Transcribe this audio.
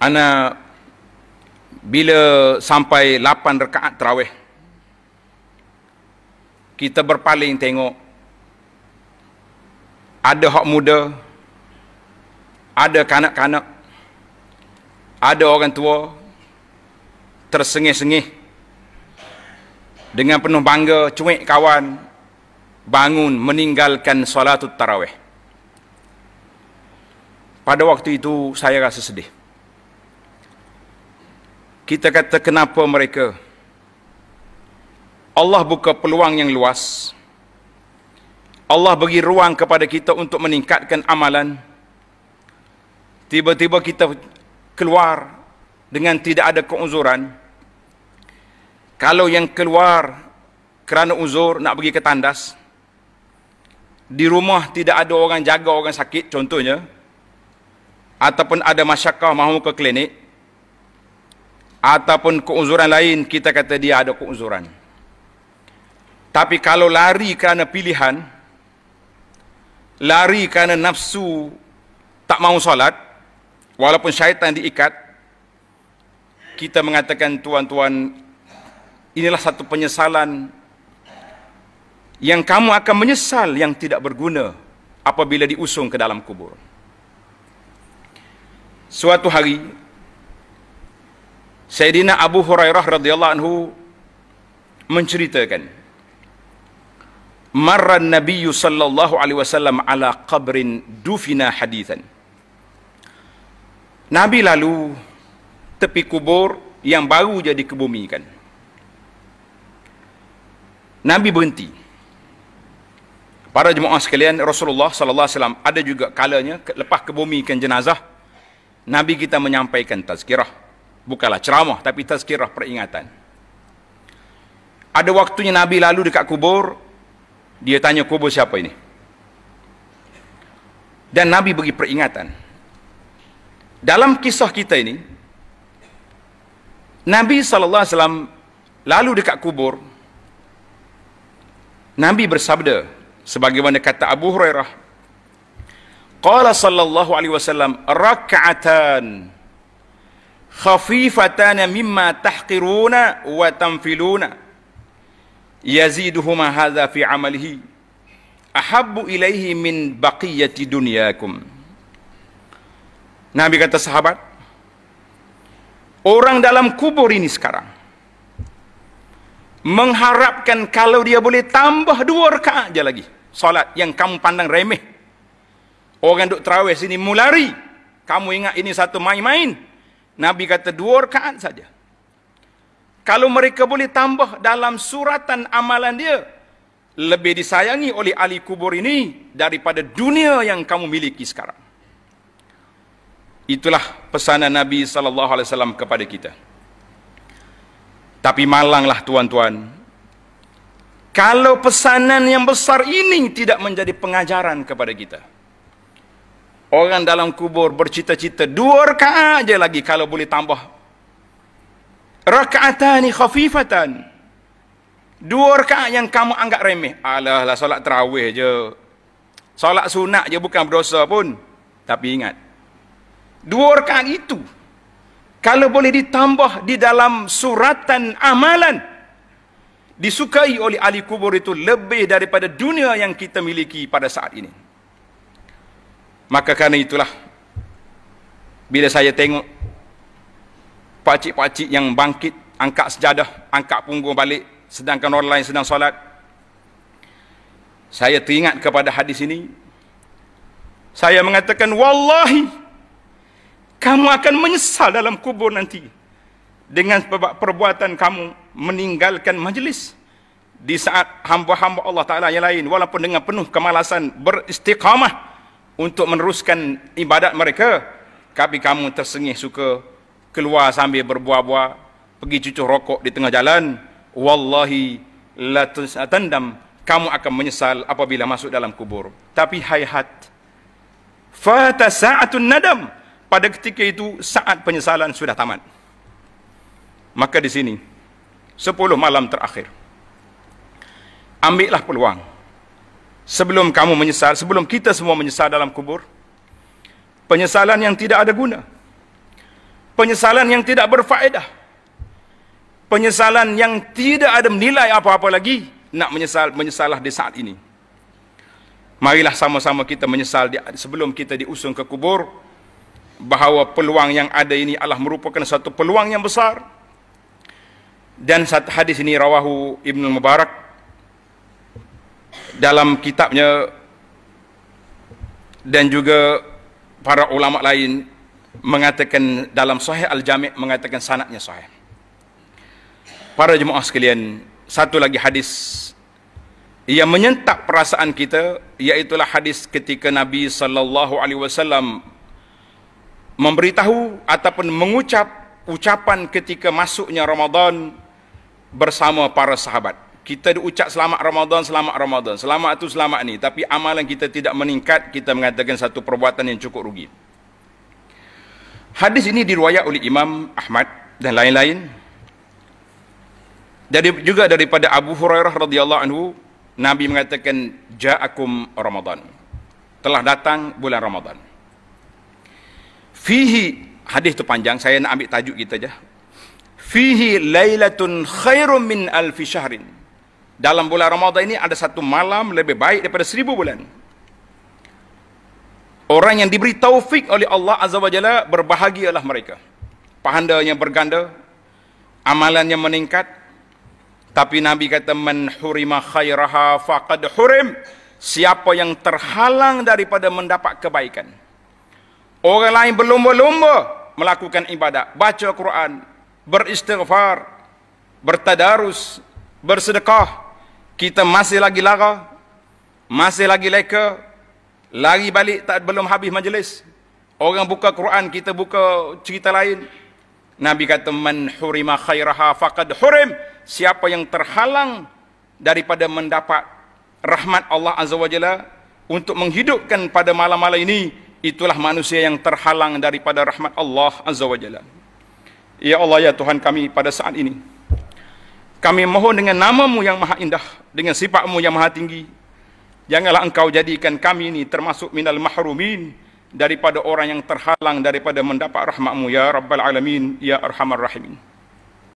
Ana bila sampai 8 rekaat terawih kita berpaling tengok ada hak muda ada kanak-kanak ada orang tua tersengih-sengih dengan penuh bangga cuik kawan bangun meninggalkan solatut tarawih pada waktu itu saya rasa sedih kita kata kenapa mereka Allah buka peluang yang luas Allah bagi ruang kepada kita untuk meningkatkan amalan tiba-tiba kita keluar dengan tidak ada keuzuran kalau yang keluar kerana uzur nak pergi ke tandas di rumah tidak ada orang jaga orang sakit contohnya ataupun ada masyarakat mahu ke klinik ataupun keuzuran lain kita kata dia ada keuzuran tapi kalau lari kerana pilihan lari kerana nafsu tak mau solat walaupun syaitan diikat kita mengatakan tuan-tuan inilah satu penyesalan yang kamu akan menyesal yang tidak berguna apabila diusung ke dalam kubur suatu hari Sayyidina Abu Hurairah radhiyallahu anhu menceritakan Marra Nabi sallallahu alaihi wasallam ala qabrin dufina hadithan Nabi lalu tepi kubur yang baru jadi kebumikan Nabi berhenti Para jemaah sekalian Rasulullah sallallahu alaihi wasallam ada juga kalanya lepas kebumikan jenazah Nabi kita menyampaikan tazkirah Bukanlah ceramah tapi tazkirah peringatan. Ada waktunya Nabi lalu dekat kubur, dia tanya kubur siapa ini. Dan Nabi bagi peringatan. Dalam kisah kita ini, Nabi sallallahu alaihi wasallam lalu dekat kubur. Nabi bersabda sebagaimana kata Abu Hurairah Qala sallallahu alaihi wasallam rak'atan khafifatan mimma tahqiruna wa tamfiluna yaziduhuma hadza fi amalihi ahabbu ilaihi min baqiyati dunyakum Nabi kata sahabat orang dalam kubur ini sekarang mengharapkan kalau dia boleh tambah dua rakaat je lagi solat yang kamu pandang remeh orang duk terawih sini mulari kamu ingat ini satu main-main Nabi kata dua rakaat saja. Kalau mereka boleh tambah dalam suratan amalan dia, lebih disayangi oleh ahli kubur ini daripada dunia yang kamu miliki sekarang. Itulah pesanan Nabi saw kepada kita. Tapi malanglah tuan-tuan. Kalau pesanan yang besar ini tidak menjadi pengajaran kepada kita. Orang dalam kubur bercita-cita dua rakaat aja lagi kalau boleh tambah. Rakaatani khafifatan. Dua rakaat yang kamu anggap remeh. Alahlah solat terawih je. Solat sunat je bukan berdosa pun. Tapi ingat. Dua rakaat itu. Kalau boleh ditambah di dalam suratan amalan. Disukai oleh ahli kubur itu lebih daripada dunia yang kita miliki pada saat ini. Maka karena itulah bila saya tengok pacik-pacik yang bangkit angkat sejadah, angkat punggung balik sedangkan orang lain sedang solat. Saya teringat kepada hadis ini. Saya mengatakan wallahi kamu akan menyesal dalam kubur nanti dengan perbuatan kamu meninggalkan majlis di saat hamba-hamba Allah Taala yang lain walaupun dengan penuh kemalasan beristiqamah untuk meneruskan ibadat mereka. Tapi kamu tersengih suka keluar sambil berbuah-buah, pergi cucuh rokok di tengah jalan. Wallahi la tandam, kamu akan menyesal apabila masuk dalam kubur. Tapi hayhat. Fata sa'atun nadam. Pada ketika itu saat penyesalan sudah tamat. Maka di sini 10 malam terakhir. Ambillah peluang sebelum kamu menyesal, sebelum kita semua menyesal dalam kubur. Penyesalan yang tidak ada guna. Penyesalan yang tidak berfaedah. Penyesalan yang tidak ada nilai apa-apa lagi nak menyesal, menyesalah di saat ini. Marilah sama-sama kita menyesal di, sebelum kita diusung ke kubur bahawa peluang yang ada ini adalah merupakan satu peluang yang besar. Dan hadis ini rawahu Ibnu Mubarak dalam kitabnya dan juga para ulama lain mengatakan dalam sahih al-jami' mengatakan sanadnya sahih. Para jemaah sekalian, satu lagi hadis yang menyentak perasaan kita iaitu hadis ketika Nabi sallallahu alaihi wasallam memberitahu ataupun mengucap ucapan ketika masuknya Ramadan bersama para sahabat kita ucap selamat Ramadan, selamat Ramadan. Selamat itu selamat ni. Tapi amalan kita tidak meningkat, kita mengatakan satu perbuatan yang cukup rugi. Hadis ini diruayat oleh Imam Ahmad dan lain-lain. Dari, juga daripada Abu Hurairah radhiyallahu anhu, Nabi mengatakan, Ja'akum Ramadan. Telah datang bulan Ramadan. Fihi, hadis itu panjang, saya nak ambil tajuk kita saja. Fihi laylatun khairun min alfi syahrin dalam bulan Ramadhan ini ada satu malam lebih baik daripada seribu bulan. Orang yang diberi taufik oleh Allah Azza wa Jalla berbahagialah mereka. Pahandanya berganda, amalannya meningkat. Tapi Nabi kata, Man hurima khairaha faqad hurim. Siapa yang terhalang daripada mendapat kebaikan. Orang lain berlumba-lumba melakukan ibadat, Baca Quran, beristighfar, bertadarus, bersedekah, kita masih lagi lara, masih lagi leka, lari balik tak belum habis majlis. Orang buka Quran, kita buka cerita lain. Nabi kata, Man hurima khairaha faqad hurim. Siapa yang terhalang daripada mendapat rahmat Allah Azza Wajalla untuk menghidupkan pada malam-malam ini, itulah manusia yang terhalang daripada rahmat Allah Azza Wajalla. Ya Allah, Ya Tuhan kami pada saat ini kami mohon dengan namamu yang maha indah, dengan sifatmu yang maha tinggi, janganlah engkau jadikan kami ini termasuk minal mahrumin daripada orang yang terhalang daripada mendapat rahmatmu ya rabbal alamin ya arhamar rahimin.